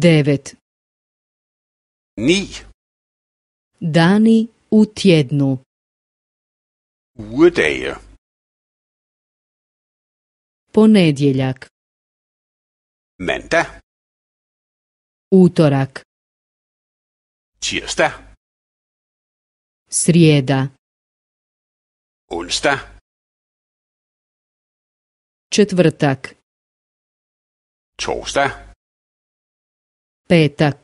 devet ni dani u tjednu ponedjeljak Menta. utorak Čirsta. srijeda unsta četvrtak Četvrtak petak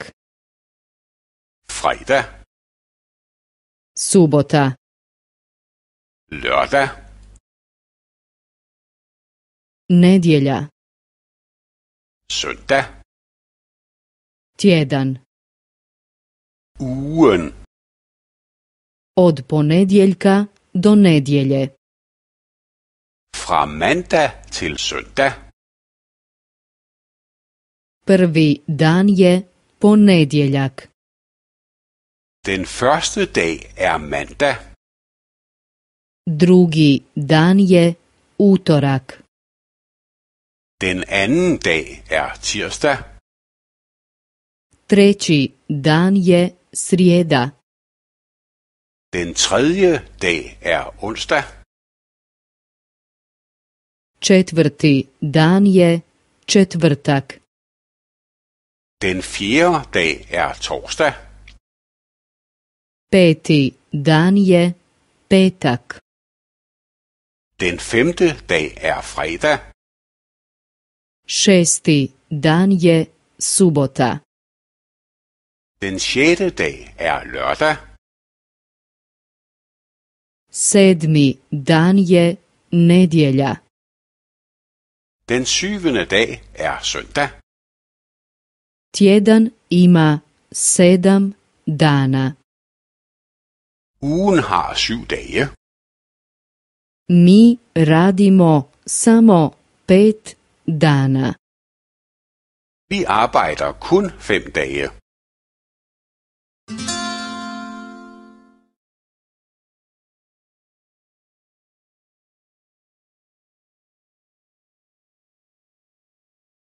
fredag subota lørdag nedjelja søndag tjedan Uen. od ponedjeljka do nedjelje fra mandag til søndag Prvi dan je ponedjeljak. Den første dag er mandag. Drugi dan je utorak. Den anden dag er tirsdag. Treći dan je srijeda. Den tredje dag er onsdag. Četvrti dan je četvrtak. Den fjerde dag er torsdag. Peti dan je petak. Den femte dag er fredag. Šesti dan je subota. Den sjette dag er lørdag. Sedmi dan je nedjelja. Den syvende dag er søndag. Tjedan ima sedam dana. Ugen har syv dage. Mi radimo samo pet dana. Vi arbejder kun fem dage.